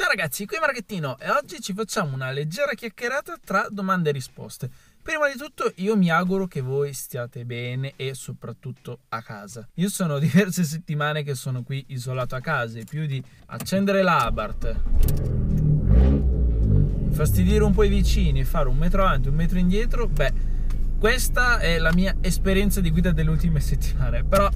Ciao ragazzi, qui è Marchettino e oggi ci facciamo una leggera chiacchierata tra domande e risposte. Prima di tutto io mi auguro che voi stiate bene e soprattutto a casa. Io sono diverse settimane che sono qui isolato a casa e più di accendere l'Abart, fastidire un po' i vicini, e fare un metro avanti, un metro indietro, beh, questa è la mia esperienza di guida delle ultime settimane, però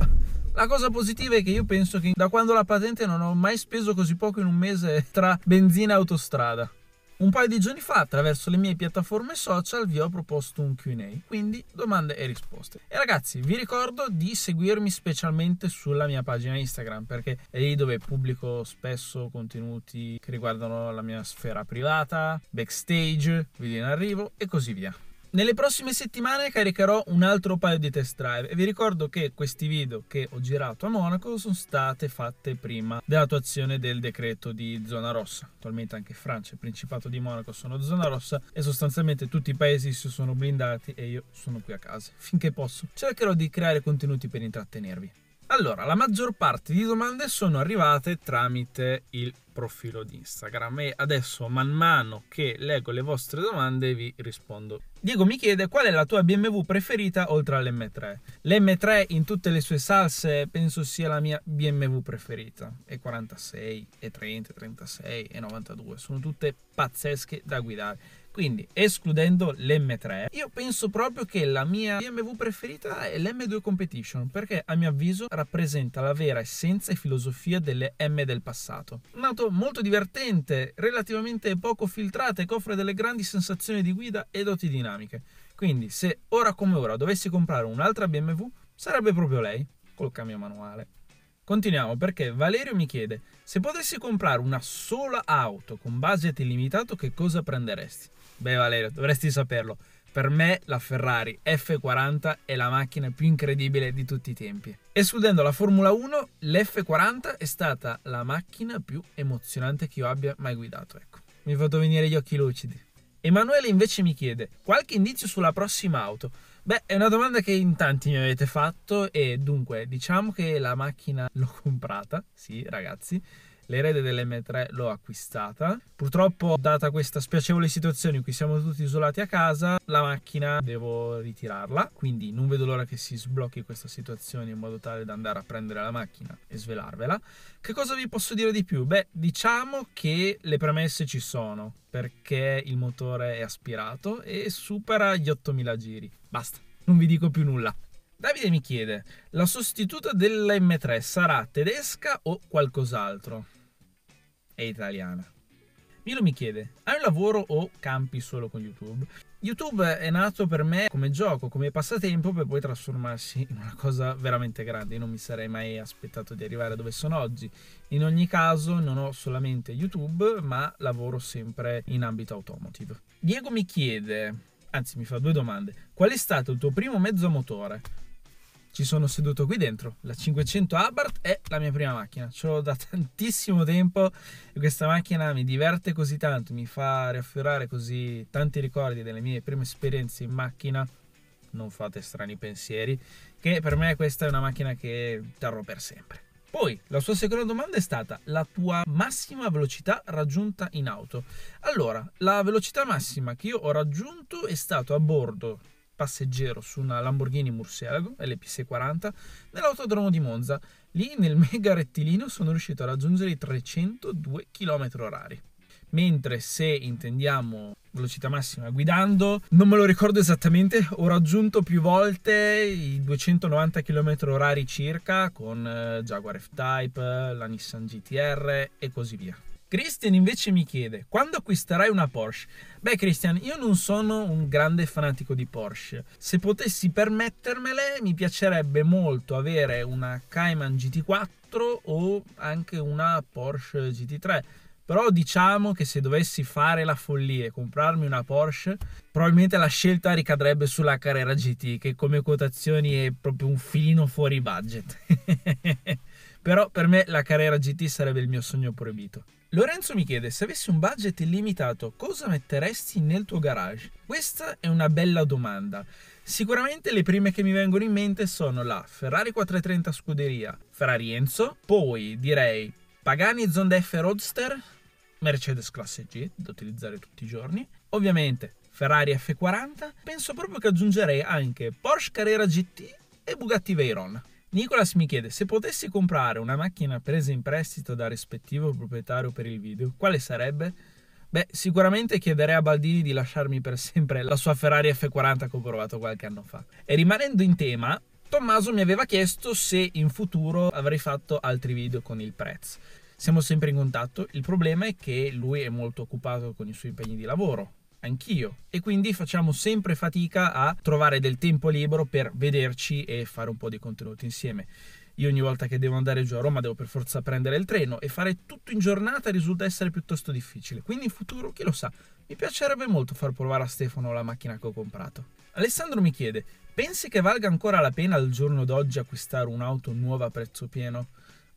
la cosa positiva è che io penso che da quando la patente non ho mai speso così poco in un mese tra benzina e autostrada. Un paio di giorni fa, attraverso le mie piattaforme social, vi ho proposto un QA, quindi domande e risposte. E ragazzi, vi ricordo di seguirmi specialmente sulla mia pagina Instagram, perché è lì dove pubblico spesso contenuti che riguardano la mia sfera privata, backstage, video in arrivo e così via. Nelle prossime settimane caricherò un altro paio di test drive e vi ricordo che questi video che ho girato a Monaco sono state fatte prima dell'attuazione del decreto di zona rossa. Attualmente anche Francia e Principato di Monaco sono zona rossa e sostanzialmente tutti i paesi si sono blindati e io sono qui a casa finché posso. Cercherò di creare contenuti per intrattenervi. Allora, la maggior parte di domande sono arrivate tramite il profilo di Instagram e adesso man mano che leggo le vostre domande vi rispondo. Diego mi chiede qual è la tua BMW preferita oltre all'M3. L'M3 in tutte le sue salse penso sia la mia BMW preferita. E46, E30, E36, E92 sono tutte pazzesche da guidare quindi, escludendo l'M3, io penso proprio che la mia BMW preferita è l'M2 Competition, perché a mio avviso rappresenta la vera essenza e filosofia delle M del passato. Un'auto molto divertente, relativamente poco filtrata e che offre delle grandi sensazioni di guida e doti dinamiche. Quindi, se ora come ora dovessi comprare un'altra BMW, sarebbe proprio lei, col cambio manuale. Continuiamo perché Valerio mi chiede se potessi comprare una sola auto con budget illimitato che cosa prenderesti? Beh Valerio, dovresti saperlo. Per me la Ferrari F40 è la macchina più incredibile di tutti i tempi. Escludendo la Formula 1, l'F40 è stata la macchina più emozionante che io abbia mai guidato, ecco. Mi ha fatto venire gli occhi lucidi. Emanuele invece mi chiede qualche indizio sulla prossima auto. Beh, è una domanda che in tanti mi avete fatto e dunque diciamo che la macchina l'ho comprata, sì ragazzi, l'erede dell'M3 l'ho acquistata. Purtroppo, data questa spiacevole situazione in cui siamo tutti isolati a casa, la macchina devo ritirarla. Quindi non vedo l'ora che si sblocchi questa situazione in modo tale da andare a prendere la macchina e svelarvela. Che cosa vi posso dire di più? Beh, diciamo che le premesse ci sono perché il motore è aspirato e supera gli 8000 giri. Basta, non vi dico più nulla. Davide mi chiede, la sostituta della M3 sarà tedesca o qualcos'altro? è italiana. Milo mi chiede, hai un lavoro o campi solo con YouTube? YouTube è nato per me come gioco, come passatempo, per poi trasformarsi in una cosa veramente grande. Io non mi sarei mai aspettato di arrivare dove sono oggi. In ogni caso non ho solamente YouTube, ma lavoro sempre in ambito automotive. Diego mi chiede, anzi mi fa due domande, qual è stato il tuo primo mezzo motore? ci sono seduto qui dentro. La 500 Abarth è la mia prima macchina, ce l'ho da tantissimo tempo e questa macchina mi diverte così tanto, mi fa riaffiorare così tanti ricordi delle mie prime esperienze in macchina. Non fate strani pensieri, che per me questa è una macchina che terrò per sempre. Poi, la sua seconda domanda è stata la tua massima velocità raggiunta in auto. Allora, la velocità massima che io ho raggiunto è stato a bordo passeggero su una Lamborghini Murcielago LP640 nell'autodromo di Monza. Lì nel mega rettilineo sono riuscito a raggiungere i 302 km/h. Mentre se intendiamo velocità massima guidando, non me lo ricordo esattamente, ho raggiunto più volte i 290 km/h circa con eh, Jaguar F-Type, la Nissan GTR e così via. Christian invece mi chiede, quando acquisterai una Porsche? Beh Christian, io non sono un grande fanatico di Porsche. Se potessi permettermele mi piacerebbe molto avere una Cayman GT4 o anche una Porsche GT3. Però diciamo che se dovessi fare la follia e comprarmi una Porsche, probabilmente la scelta ricadrebbe sulla Carrera GT, che come quotazioni è proprio un filino fuori budget. Però per me la Carrera GT sarebbe il mio sogno proibito. Lorenzo mi chiede se avessi un budget illimitato cosa metteresti nel tuo garage? Questa è una bella domanda. Sicuramente le prime che mi vengono in mente sono la Ferrari 430 Scuderia, Ferrari Enzo, poi direi Pagani Zonda F Roadster, Mercedes Classe G da utilizzare tutti i giorni, ovviamente Ferrari F40, penso proprio che aggiungerei anche Porsche Carrera GT e Bugatti Veyron. Nicolas mi chiede se potessi comprare una macchina presa in prestito dal rispettivo proprietario per il video, quale sarebbe? Beh, sicuramente chiederei a Baldini di lasciarmi per sempre la sua Ferrari F40 che ho provato qualche anno fa. E rimanendo in tema, Tommaso mi aveva chiesto se in futuro avrei fatto altri video con il Prez. Siamo sempre in contatto, il problema è che lui è molto occupato con i suoi impegni di lavoro, anch'io. E quindi facciamo sempre fatica a trovare del tempo libero per vederci e fare un po' di contenuti insieme. Io ogni volta che devo andare giù a Roma devo per forza prendere il treno e fare tutto in giornata risulta essere piuttosto difficile. Quindi in futuro, chi lo sa, mi piacerebbe molto far provare a Stefano la macchina che ho comprato. Alessandro mi chiede, pensi che valga ancora la pena al giorno d'oggi acquistare un'auto nuova a prezzo pieno?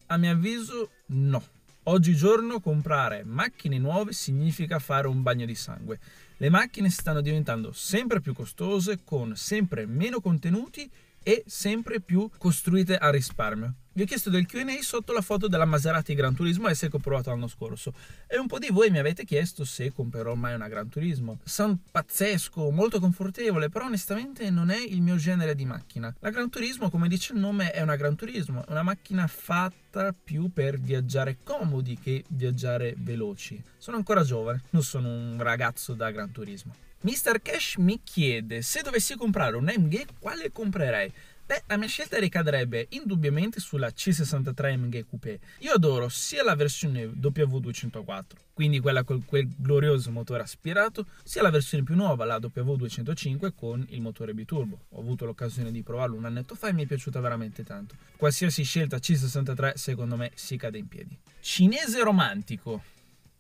A mio avviso no, Oggigiorno comprare macchine nuove significa fare un bagno di sangue. Le macchine stanno diventando sempre più costose con sempre meno contenuti e sempre più costruite a risparmio. Vi ho chiesto del QA sotto la foto della Maserati Gran Turismo S che ho provato l'anno scorso e un po' di voi mi avete chiesto se comprerò mai una Gran Turismo. Sound pazzesco, molto confortevole, però onestamente non è il mio genere di macchina. La Gran Turismo, come dice il nome, è una Gran Turismo, una macchina fatta più per viaggiare comodi che viaggiare veloci. Sono ancora giovane, non sono un ragazzo da Gran Turismo. Mr. Cash mi chiede se dovessi comprare un MG quale comprerei? Beh, la mia scelta ricadrebbe indubbiamente sulla C63 MG Coupé. Io adoro sia la versione W204, quindi quella con quel glorioso motore aspirato, sia la versione più nuova, la W205 con il motore biturbo. Ho avuto l'occasione di provarlo un annetto fa e mi è piaciuta veramente tanto. Qualsiasi scelta C63 secondo me si cade in piedi. Cinese romantico.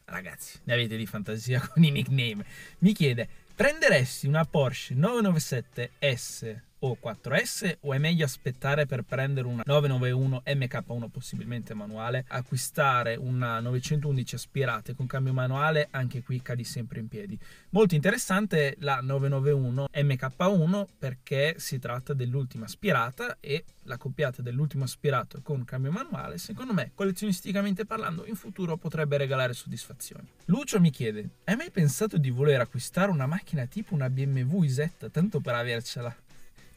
Ragazzi, ne avete di fantasia con i nickname. Mi chiede Prenderesti una Porsche 997S o 4S o è meglio aspettare per prendere una 991 MK1 possibilmente manuale, acquistare una 911 aspirate con cambio manuale, anche qui cadi sempre in piedi. Molto interessante la 991 MK1 perché si tratta dell'ultima aspirata e la copiata dell'ultimo aspirato con cambio manuale, secondo me, collezionisticamente parlando, in futuro potrebbe regalare soddisfazioni. Lucio mi chiede: hai mai pensato di voler acquistare una macchina tipo una BMW Z tanto per avercela?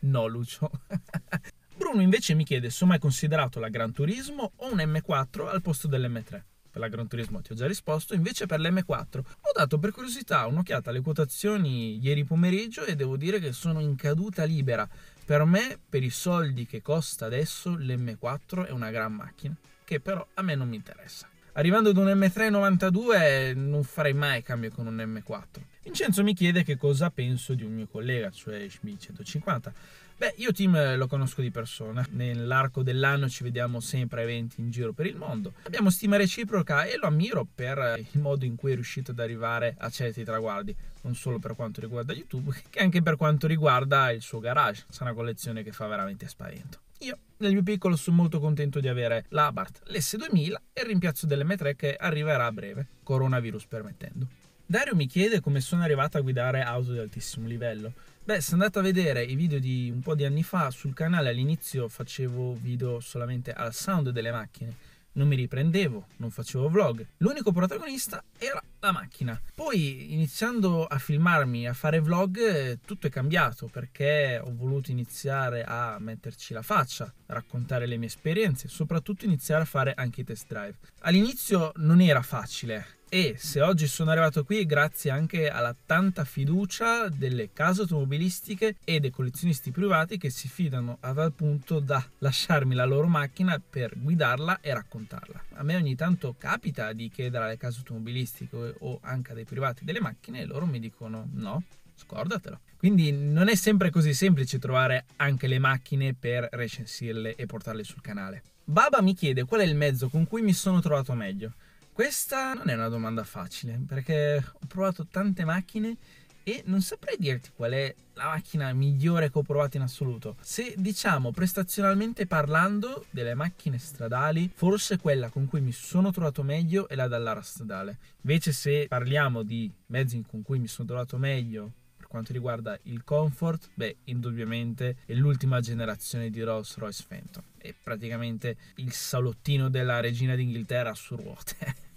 No, Lucio. Bruno invece mi chiede se ho mai considerato la Gran Turismo o un M4 al posto dell'M3. Per la Gran Turismo ti ho già risposto, invece per l'M4 ho dato per curiosità un'occhiata alle quotazioni ieri pomeriggio e devo dire che sono in caduta libera. Per me, per i soldi che costa adesso, l'M4 è una gran macchina, che però a me non mi interessa. Arrivando ad un M392 non farei mai cambio con un M4. Vincenzo mi chiede che cosa penso di un mio collega, cioè Schmi 150. Beh, io Tim eh, lo conosco di persona, nell'arco dell'anno ci vediamo sempre a eventi in giro per il mondo. Abbiamo stima reciproca e lo ammiro per eh, il modo in cui è riuscito ad arrivare a certi traguardi, non solo per quanto riguarda YouTube, che anche per quanto riguarda il suo garage, una collezione che fa veramente spavento. Io nel mio piccolo sono molto contento di avere l'Abart, l'S2000 e il rimpiazzo dell'M3 che arriverà a breve, coronavirus permettendo. Dario mi chiede come sono arrivato a guidare auto di altissimo livello. Beh, se andate a vedere i video di un po' di anni fa sul canale all'inizio facevo video solamente al sound delle macchine, non mi riprendevo, non facevo vlog. L'unico protagonista era la macchina. Poi iniziando a filmarmi, a fare vlog, eh, tutto è cambiato perché ho voluto iniziare a metterci la faccia, raccontare le mie esperienze, soprattutto iniziare a fare anche i test drive. All'inizio non era facile e se oggi sono arrivato qui grazie anche alla tanta fiducia delle case automobilistiche e dei collezionisti privati che si fidano a tal punto da lasciarmi la loro macchina per guidarla e raccontarla. A me ogni tanto capita di chiedere alle case automobilistiche o anche a dei privati delle macchine e loro mi dicono no, scordatelo. Quindi non è sempre così semplice trovare anche le macchine per recensirle e portarle sul canale. Baba mi chiede qual è il mezzo con cui mi sono trovato meglio. Questa non è una domanda facile perché ho provato tante macchine e non saprei dirti qual è la macchina migliore che ho provato in assoluto. Se diciamo prestazionalmente parlando delle macchine stradali, forse quella con cui mi sono trovato meglio è la Dallara stradale. Invece se parliamo di mezzi con cui mi sono trovato meglio per quanto riguarda il comfort, beh, indubbiamente è l'ultima generazione di Rolls-Royce Phantom. È praticamente il salottino della regina d'Inghilterra su ruote.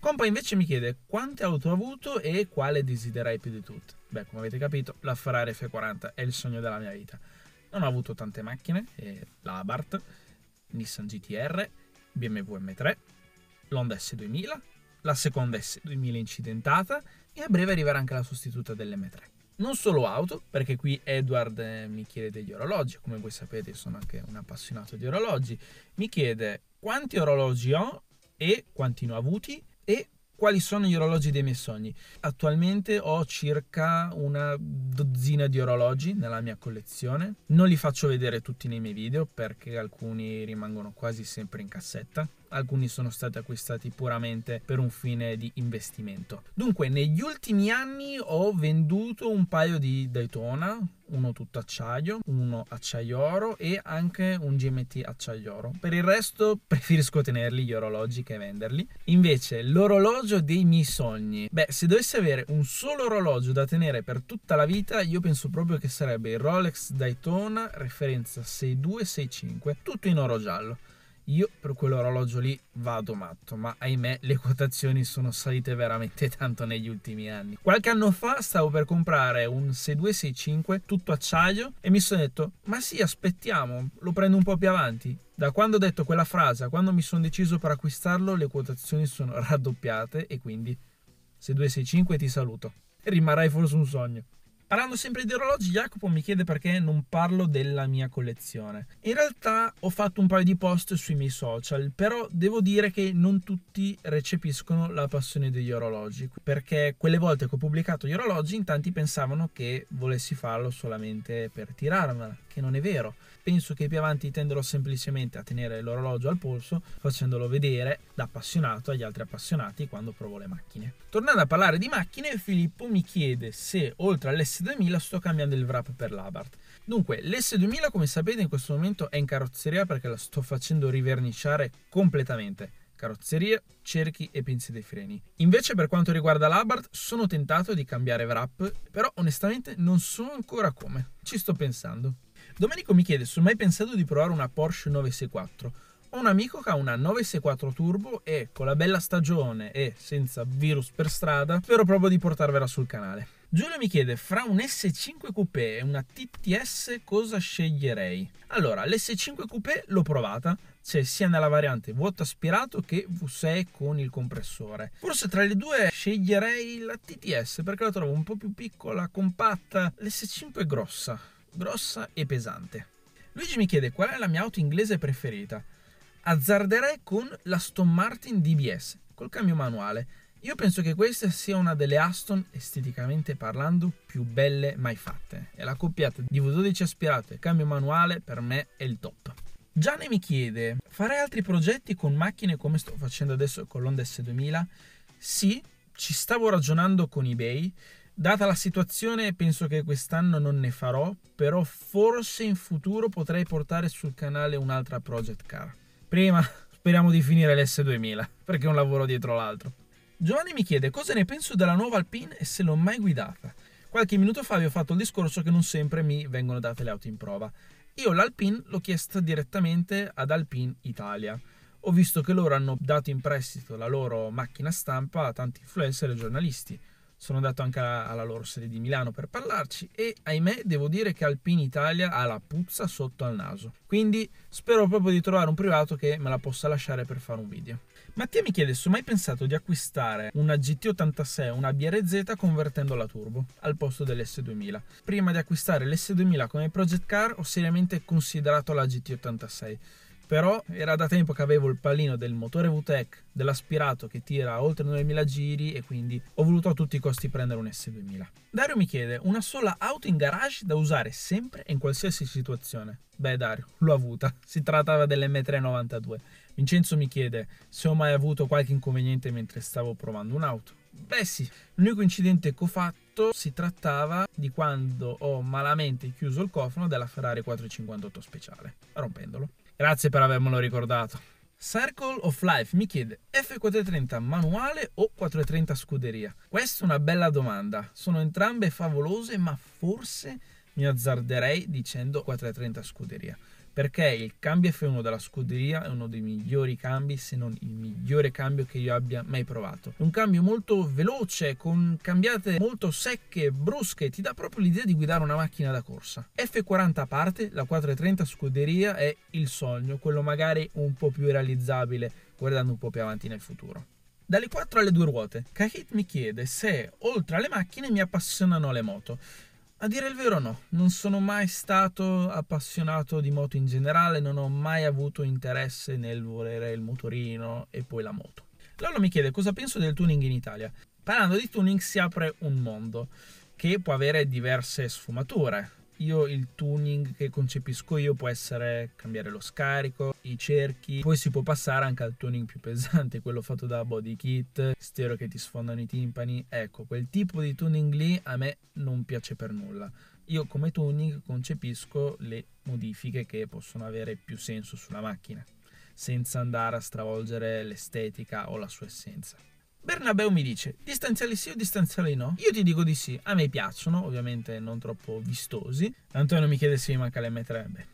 Compa invece mi chiede quante auto ha avuto e quale desiderai più di tutte. Beh, come avete capito, la Ferrari F40 è il sogno della mia vita. Non ho avuto tante macchine, eh, la Abarth, Nissan GTR, BMW M3, l'Honda S2000, la seconda S2000 incidentata e a breve arriverà anche la sostituta dell'M3. Non solo auto, perché qui Edward eh, mi chiede degli orologi, come voi sapete sono anche un appassionato di orologi, mi chiede quanti orologi ho e quanti ne ho avuti e quali sono gli orologi dei miei sogni. Attualmente ho circa una dozzina di orologi nella mia collezione. Non li faccio vedere tutti nei miei video perché alcuni rimangono quasi sempre in cassetta. Alcuni sono stati acquistati puramente per un fine di investimento. Dunque, negli ultimi anni ho venduto un paio di Daytona, uno tutto acciaio, uno acciaio oro e anche un GMT acciaio oro. Per il resto preferisco tenerli gli orologi che venderli. Invece l'orologio dei miei sogni. Beh, se dovessi avere un solo orologio da tenere per tutta la vita, io penso proprio che sarebbe il Rolex Daytona referenza 6265, tutto in oro giallo. Io per quell'orologio lì vado matto, ma ahimè le quotazioni sono salite veramente tanto negli ultimi anni. Qualche anno fa stavo per comprare un 6265 tutto acciaio e mi sono detto ma sì aspettiamo, lo prendo un po' più avanti. Da quando ho detto quella frase, quando mi sono deciso per acquistarlo, le quotazioni sono raddoppiate e quindi 6265 ti saluto. Rimarrai forse un sogno. Parlando sempre di orologi, Jacopo mi chiede perché non parlo della mia collezione. In realtà ho fatto un paio di post sui miei social, però devo dire che non tutti recepiscono la passione degli orologi, perché quelle volte che ho pubblicato gli orologi in tanti pensavano che volessi farlo solamente per tirarmela, che non è vero penso che più avanti tenderò semplicemente a tenere l'orologio al polso facendolo vedere da appassionato agli altri appassionati quando provo le macchine. Tornando a parlare di macchine, Filippo mi chiede se oltre all'S2000 sto cambiando il wrap per l'Abarth. Dunque, l'S2000 come sapete in questo momento è in carrozzeria perché la sto facendo riverniciare completamente carrozzerie, cerchi e pinze dei freni. Invece per quanto riguarda l'Abarth sono tentato di cambiare wrap, però onestamente non so ancora come. Ci sto pensando. Domenico mi chiede se ho mai pensato di provare una Porsche 964. Ho un amico che ha una 964 Turbo e con la bella stagione e senza virus per strada spero proprio di portarvela sul canale. Giulio mi chiede fra un S5 Coupé e una TTS cosa sceglierei? Allora, l'S5 Coupé l'ho provata, c'è sia nella variante vuoto aspirato che V6 con il compressore. Forse tra le due sceglierei la TTS perché la trovo un po' più piccola, compatta, l'S5 è grossa grossa e pesante. Luigi mi chiede qual è la mia auto inglese preferita. Azzarderei con la Aston Martin DBS, col cambio manuale. Io penso che questa sia una delle Aston, esteticamente parlando, più belle mai fatte. E la coppiata di V12 aspirato e cambio manuale per me è il top. Gianni mi chiede, farei altri progetti con macchine come sto facendo adesso con l'Honda S2000? Sì, ci stavo ragionando con eBay, Data la situazione, penso che quest'anno non ne farò, però forse in futuro potrei portare sul canale un'altra Project Car. Prima speriamo di finire l'S2000, perché è un lavoro dietro l'altro. Giovanni mi chiede cosa ne penso della nuova Alpine e se l'ho mai guidata. Qualche minuto fa vi ho fatto il discorso che non sempre mi vengono date le auto in prova. Io l'Alpine l'ho chiesta direttamente ad Alpine Italia. Ho visto che loro hanno dato in prestito la loro macchina stampa a tanti influencer e giornalisti sono andato anche alla, alla loro sede di Milano per parlarci e ahimè devo dire che Alpine Italia ha la puzza sotto al naso. Quindi spero proprio di trovare un privato che me la possa lasciare per fare un video. Mattia mi chiede se ho mai pensato di acquistare una GT86, una BRZ convertendola a turbo al posto dell'S2000. Prima di acquistare l'S2000 come project car ho seriamente considerato la GT86 però era da tempo che avevo il pallino del motore VTEC dell'aspirato che tira oltre 9000 giri e quindi ho voluto a tutti i costi prendere un S2000. Dario mi chiede una sola auto in garage da usare sempre e in qualsiasi situazione. Beh Dario, l'ho avuta, si trattava dell'M392. Vincenzo mi chiede se ho mai avuto qualche inconveniente mentre stavo provando un'auto. Beh sì, l'unico incidente che ho fatto si trattava di quando ho malamente chiuso il cofano della Ferrari 458 speciale, rompendolo. Grazie per avermelo ricordato. Circle of Life mi chiede F430 manuale o 430 scuderia? Questa è una bella domanda. Sono entrambe favolose, ma forse mi azzarderei dicendo 430 scuderia perché il cambio F1 della scuderia è uno dei migliori cambi, se non il migliore cambio che io abbia mai provato. un cambio molto veloce, con cambiate molto secche, brusche, ti dà proprio l'idea di guidare una macchina da corsa. F40 a parte, la 430 scuderia è il sogno, quello magari un po' più realizzabile guardando un po' più avanti nel futuro. Dalle 4 alle 2 ruote, Kahit mi chiede se oltre alle macchine mi appassionano le moto. A dire il vero no, non sono mai stato appassionato di moto in generale, non ho mai avuto interesse nel volere il motorino e poi la moto. Lolo mi chiede cosa penso del tuning in Italia. Parlando di tuning si apre un mondo che può avere diverse sfumature io il tuning che concepisco io può essere cambiare lo scarico, i cerchi, poi si può passare anche al tuning più pesante, quello fatto da body kit, stereo che ti sfondano i timpani, ecco, quel tipo di tuning lì a me non piace per nulla. Io come tuning concepisco le modifiche che possono avere più senso sulla macchina, senza andare a stravolgere l'estetica o la sua essenza. Bernabeu mi dice distanziali sì o distanziali no? Io ti dico di sì, a me piacciono, ovviamente non troppo vistosi. Antonio mi chiede se mi manca l'M3, beh,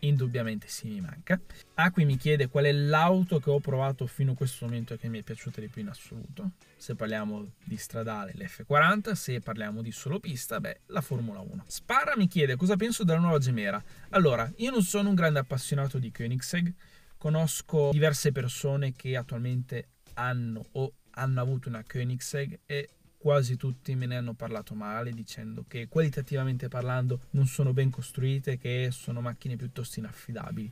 indubbiamente sì mi manca. Aqui mi chiede qual è l'auto che ho provato fino a questo momento e che mi è piaciuta di più in assoluto. Se parliamo di stradale l'F40, se parliamo di solo pista, beh, la Formula 1. Spara mi chiede cosa penso della nuova gemera. Allora, io non sono un grande appassionato di Koenigsegg, conosco diverse persone che attualmente hanno o hanno avuto una Koenigsegg e quasi tutti me ne hanno parlato male dicendo che qualitativamente parlando non sono ben costruite, che sono macchine piuttosto inaffidabili.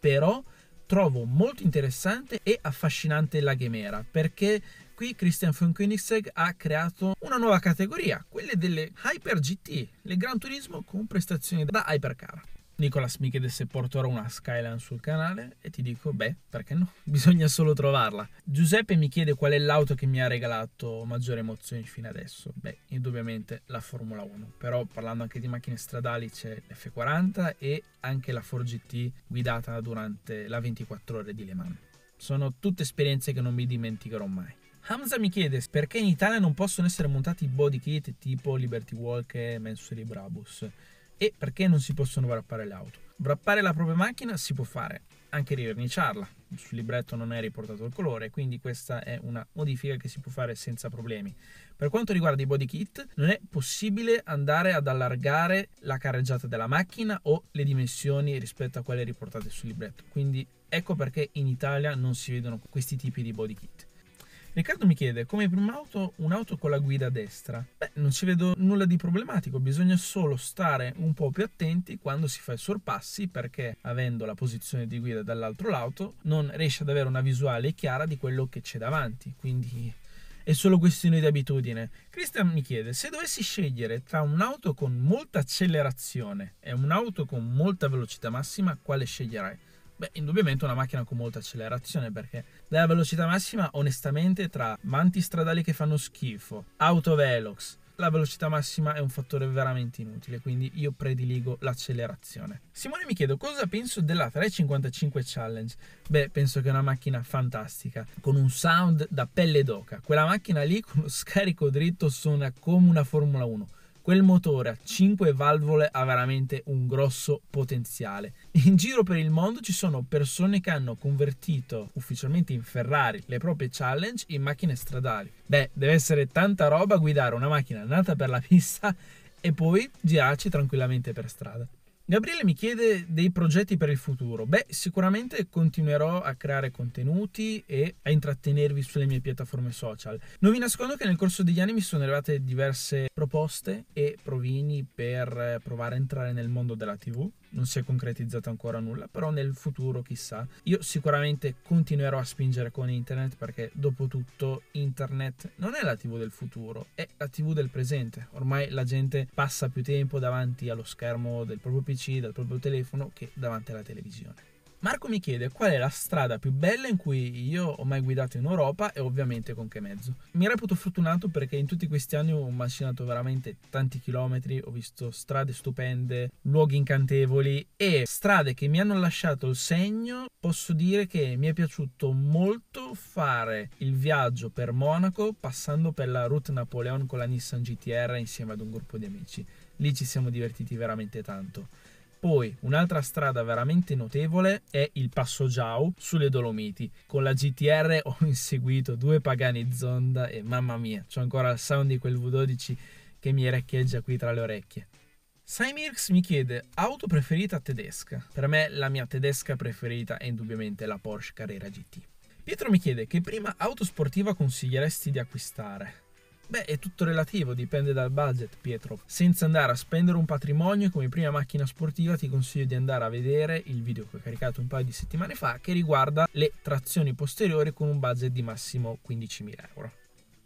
Però trovo molto interessante e affascinante la Gemera perché qui Christian von Koenigsegg ha creato una nuova categoria, quelle delle Hyper GT, le Gran Turismo con prestazioni da hypercar. Nicolas mi chiede se porterò una Skyline sul canale e ti dico, beh, perché no? Bisogna solo trovarla. Giuseppe mi chiede qual è l'auto che mi ha regalato maggiori emozioni fino adesso. Beh, indubbiamente la Formula 1, però parlando anche di macchine stradali c'è l'F40 e anche la 4 GT guidata durante la 24 ore di Le Mans. Sono tutte esperienze che non mi dimenticherò mai. Hamza mi chiede perché in Italia non possono essere montati body kit tipo Liberty Walk e Mensuri Brabus. E perché non si possono wrappare le auto? Wrappare la propria macchina si può fare, anche riverniciarla. Sul libretto non è riportato il colore, quindi questa è una modifica che si può fare senza problemi. Per quanto riguarda i body kit, non è possibile andare ad allargare la carreggiata della macchina o le dimensioni rispetto a quelle riportate sul libretto. Quindi ecco perché in Italia non si vedono questi tipi di body kit. Riccardo mi chiede come prima auto un'auto con la guida a destra. Beh, non ci vedo nulla di problematico, bisogna solo stare un po' più attenti quando si fa i sorpassi perché avendo la posizione di guida dall'altro lato non riesce ad avere una visuale chiara di quello che c'è davanti, quindi è solo questione di abitudine. Christian mi chiede se dovessi scegliere tra un'auto con molta accelerazione e un'auto con molta velocità massima, quale sceglierai? Beh, indubbiamente una macchina con molta accelerazione perché dalla velocità massima, onestamente, tra manti stradali che fanno schifo, auto velox, la velocità massima è un fattore veramente inutile, quindi io prediligo l'accelerazione. Simone mi chiede cosa penso della 355 Challenge. Beh, penso che è una macchina fantastica, con un sound da pelle d'oca. Quella macchina lì con lo scarico dritto suona come una Formula 1. Quel motore a 5 valvole ha veramente un grosso potenziale. In giro per il mondo ci sono persone che hanno convertito ufficialmente in Ferrari le proprie challenge in macchine stradali. Beh, deve essere tanta roba guidare una macchina nata per la pista e poi girarci tranquillamente per strada. Gabriele mi chiede dei progetti per il futuro. Beh, sicuramente continuerò a creare contenuti e a intrattenervi sulle mie piattaforme social. Non vi nascondo che nel corso degli anni mi sono arrivate diverse proposte e provini per eh, provare a entrare nel mondo della TV non si è concretizzato ancora nulla, però nel futuro chissà. Io sicuramente continuerò a spingere con internet perché dopo tutto internet non è la TV del futuro, è la TV del presente. Ormai la gente passa più tempo davanti allo schermo del proprio PC, del proprio telefono che davanti alla televisione. Marco mi chiede qual è la strada più bella in cui io ho mai guidato in Europa e ovviamente con che mezzo. Mi reputo fortunato perché in tutti questi anni ho macinato veramente tanti chilometri, ho visto strade stupende, luoghi incantevoli e strade che mi hanno lasciato il segno. Posso dire che mi è piaciuto molto fare il viaggio per Monaco passando per la Route Napoleon con la Nissan GTR insieme ad un gruppo di amici. Lì ci siamo divertiti veramente tanto. Poi un'altra strada veramente notevole è il Passo Giau sulle Dolomiti. Con la GTR ho inseguito due pagani zonda e mamma mia, c'ho ancora il sound di quel V12 che mi raccheggia qui tra le orecchie. Simirx mi chiede auto preferita tedesca. Per me la mia tedesca preferita è indubbiamente la Porsche Carrera GT. Pietro mi chiede che prima auto sportiva consiglieresti di acquistare. Beh, è tutto relativo, dipende dal budget, Pietro. Senza andare a spendere un patrimonio come prima macchina sportiva, ti consiglio di andare a vedere il video che ho caricato un paio di settimane fa che riguarda le trazioni posteriori con un budget di massimo 15.000 euro.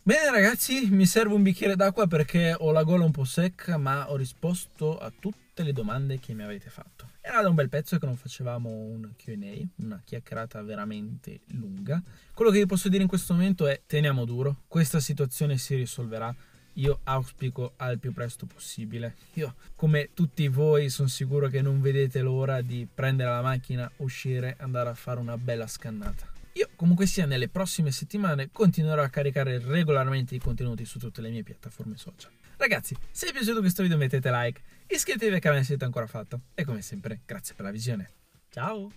Bene ragazzi, mi serve un bicchiere d'acqua perché ho la gola un po' secca, ma ho risposto a tutte le domande che mi avete fatto. Era da un bel pezzo che non facevamo un QA, una chiacchierata veramente lunga. Quello che vi posso dire in questo momento è teniamo duro, questa situazione si risolverà. Io auspico al più presto possibile. Io, come tutti voi, sono sicuro che non vedete l'ora di prendere la macchina, uscire, andare a fare una bella scannata. Io comunque sia nelle prossime settimane continuerò a caricare regolarmente i contenuti su tutte le mie piattaforme social. Ragazzi, se vi è piaciuto questo video mettete like, Iscrivetevi al canale se non l'avete ancora fatto e come sempre grazie per la visione. Ciao!